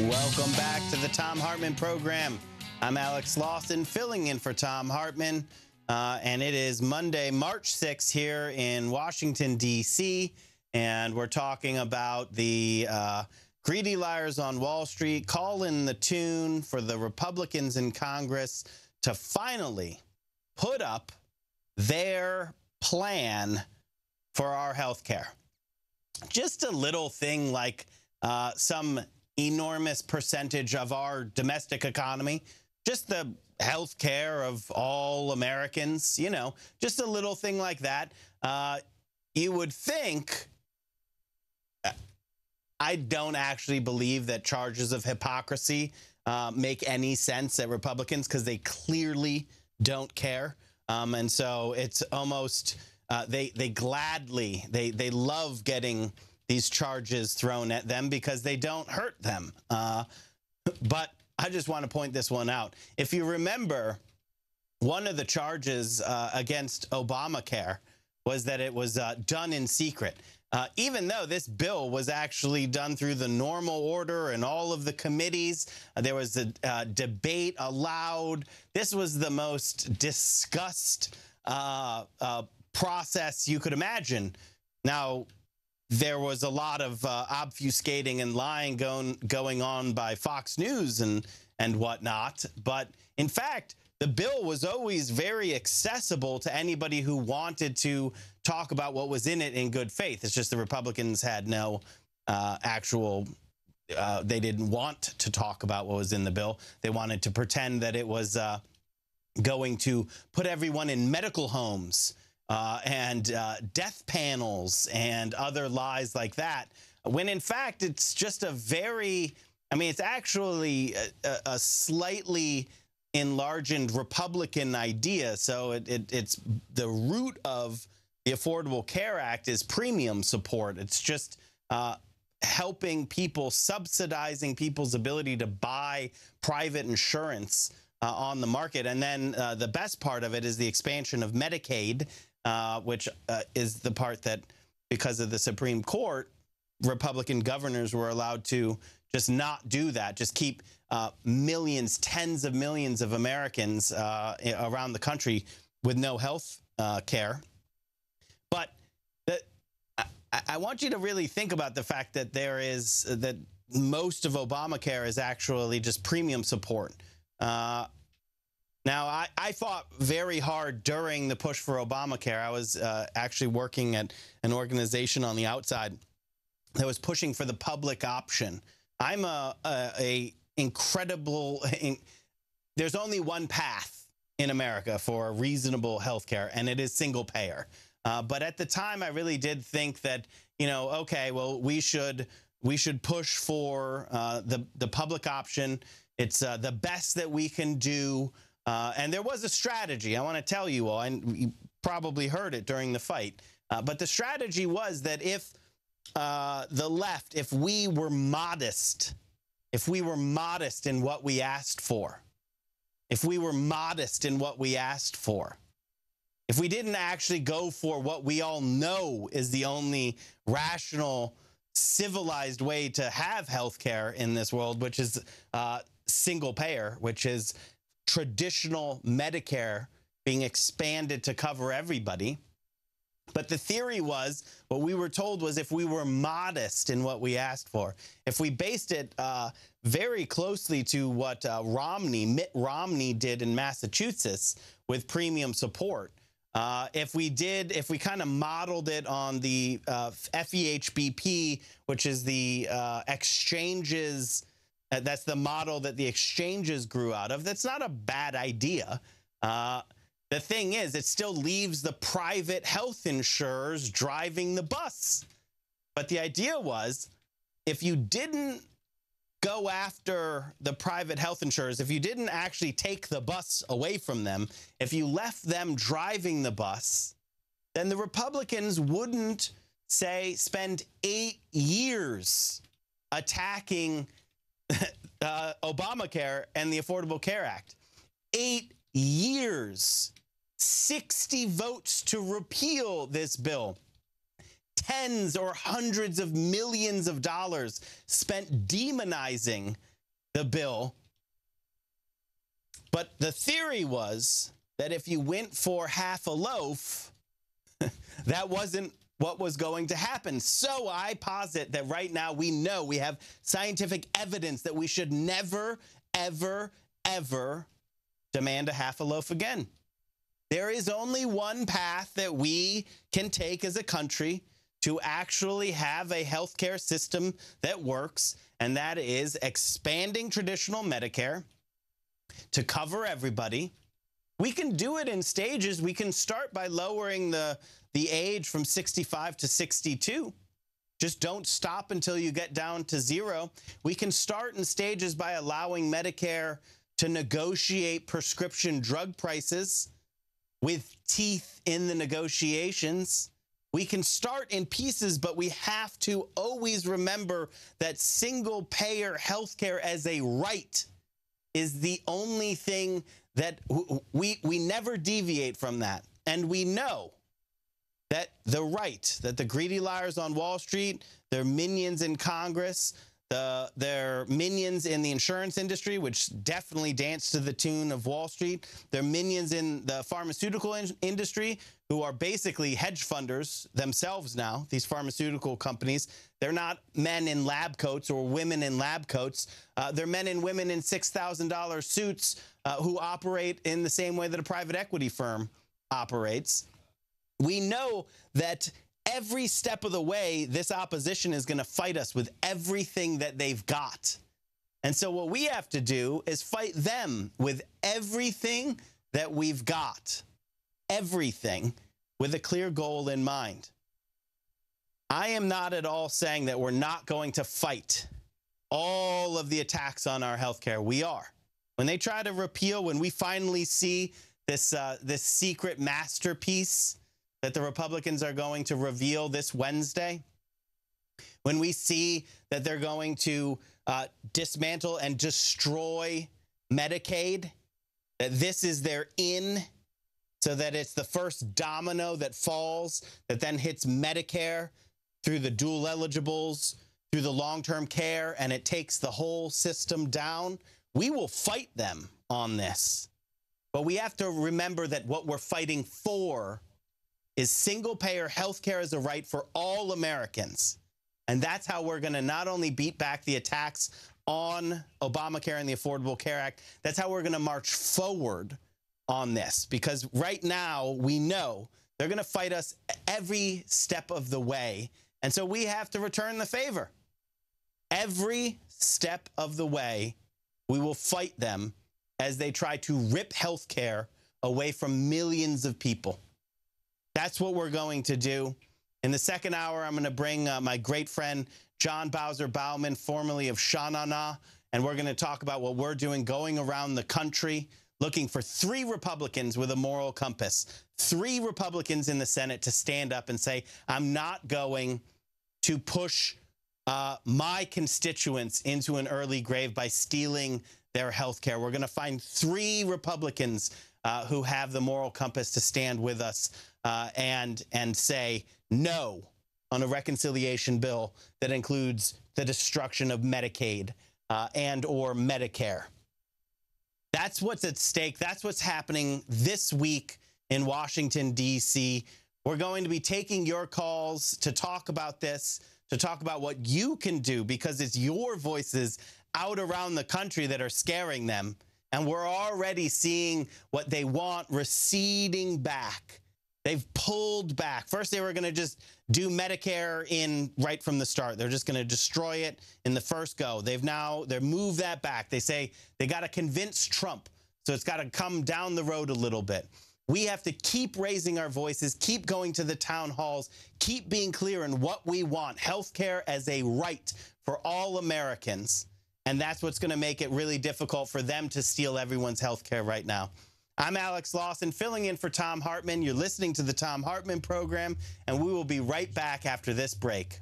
Welcome back to the Tom Hartman program. I'm Alex Lawson, filling in for Tom Hartman. Uh, and it is Monday, March 6th here in Washington, D.C. And we're talking about the uh, greedy liars on Wall Street calling the tune for the Republicans in Congress to finally put up their plan for our health care. Just a little thing like uh, some enormous percentage of our domestic economy, just the health care of all Americans, you know, just a little thing like that. Uh, you would think, uh, I don't actually believe that charges of hypocrisy uh, make any sense at Republicans because they clearly don't care. Um, and so it's almost, uh, they, they gladly, they, they love getting these charges thrown at them because they don't hurt them. Uh, but I just want to point this one out. If you remember, one of the charges uh, against Obamacare was that it was uh, done in secret. Uh, even though this bill was actually done through the normal order and all of the committees, uh, there was a uh, debate allowed. This was the most discussed uh, process you could imagine. Now, there was a lot of uh, obfuscating and lying going going on by Fox News and and whatnot. But in fact, the bill was always very accessible to anybody who wanted to talk about what was in it in good faith. It's just the Republicans had no uh, actual. Uh, they didn't want to talk about what was in the bill. They wanted to pretend that it was uh, going to put everyone in medical homes uh, and uh, death panels and other lies like that, when in fact it's just a very, I mean, it's actually a, a slightly enlarged Republican idea. So it, it, it's the root of the Affordable Care Act is premium support. It's just uh, helping people, subsidizing people's ability to buy private insurance uh, on the market. And then uh, the best part of it is the expansion of Medicaid uh, which uh, is the part that, because of the Supreme Court, Republican governors were allowed to just not do that, just keep uh, millions, tens of millions of Americans uh, around the country with no health uh, care. But the, I, I want you to really think about the fact that there is that most of Obamacare is actually just premium support. Uh, now, I, I fought very hard during the push for Obamacare. I was uh, actually working at an organization on the outside that was pushing for the public option. I'm a, a, a incredible. In, there's only one path in America for reasonable health care, and it is single payer. Uh, but at the time, I really did think that you know, okay, well, we should we should push for uh, the the public option. It's uh, the best that we can do. Uh, and there was a strategy. I want to tell you all, and you probably heard it during the fight. Uh, but the strategy was that if uh, the left, if we were modest, if we were modest in what we asked for, if we were modest in what we asked for, if we didn't actually go for what we all know is the only rational, civilized way to have health care in this world, which is uh, single payer, which is traditional Medicare being expanded to cover everybody. But the theory was what we were told was if we were modest in what we asked for, if we based it uh, very closely to what uh, Romney, Mitt Romney, did in Massachusetts with premium support. Uh, if we did, if we kind of modeled it on the uh, FEHBP, which is the uh, exchanges that's the model that the exchanges grew out of. That's not a bad idea. Uh, the thing is, it still leaves the private health insurers driving the bus. But the idea was if you didn't go after the private health insurers, if you didn't actually take the bus away from them, if you left them driving the bus, then the Republicans wouldn't, say, spend eight years attacking uh, Obamacare and the Affordable Care Act. Eight years, 60 votes to repeal this bill. Tens or hundreds of millions of dollars spent demonizing the bill. But the theory was that if you went for half a loaf, that wasn't what was going to happen. So I posit that right now we know we have scientific evidence that we should never, ever, ever demand a half a loaf again. There is only one path that we can take as a country to actually have a healthcare system that works, and that is expanding traditional Medicare to cover everybody we can do it in stages. We can start by lowering the the age from 65 to 62. Just don't stop until you get down to zero. We can start in stages by allowing Medicare to negotiate prescription drug prices with teeth in the negotiations. We can start in pieces, but we have to always remember that single payer healthcare as a right is the only thing that we, we never deviate from that. And we know that the right, that the greedy liars on Wall Street, their minions in Congress, the, their minions in the insurance industry, which definitely dance to the tune of Wall Street. Their minions in the pharmaceutical in industry, who are basically hedge funders themselves now, these pharmaceutical companies. They're not men in lab coats or women in lab coats. Uh, they're men and women in $6,000 suits uh, who operate in the same way that a private equity firm operates. We know that every step of the way, this opposition is going to fight us with everything that they've got. And so, what we have to do is fight them with everything that we've got, everything with a clear goal in mind. I am not at all saying that we're not going to fight all of the attacks on our healthcare. We are. When they try to repeal, when we finally see this uh, this secret masterpiece that the Republicans are going to reveal this Wednesday, when we see that they're going to uh, dismantle and destroy Medicaid, that this is their in, so that it's the first domino that falls, that then hits Medicare through the dual eligibles, through the long term care, and it takes the whole system down. We will fight them on this. But we have to remember that what we're fighting for is single payer health care is a right for all Americans. And that's how we're going to not only beat back the attacks on Obamacare and the Affordable Care Act, that's how we're going to march forward on this. Because right now, we know they're going to fight us every step of the way. And so we have to return the favor. Every step of the way, we will fight them as they try to rip health care away from millions of people. That's what we're going to do. In the second hour, I'm going to bring uh, my great friend John Bowser Bauman, formerly of Shanana, and we're going to talk about what we're doing going around the country looking for three Republicans with a moral compass, three Republicans in the Senate to stand up and say, I'm not going to push uh, my constituents into an early grave by stealing their health care. We're going to find three Republicans uh, who have the moral compass to stand with us uh, and and say no on a reconciliation bill that includes the destruction of Medicaid uh, and or Medicare. That's what's at stake. That's what's happening this week in Washington D.C. We're going to be taking your calls to talk about this, to talk about what you can do because it's your voices out around the country that are scaring them. And we're already seeing what they want receding back. They've pulled back. First, they were going to just do Medicare in right from the start. They're just going to destroy it in the first go. They've now they moved that back. They say they got to convince Trump. So it's got to come down the road a little bit. We have to keep raising our voices, keep going to the town halls, keep being clear in what we want. Healthcare as a right for all Americans. And that's what's going to make it really difficult for them to steal everyone's health care right now. I'm Alex Lawson, filling in for Tom Hartman. You're listening to the Tom Hartman program, and we will be right back after this break.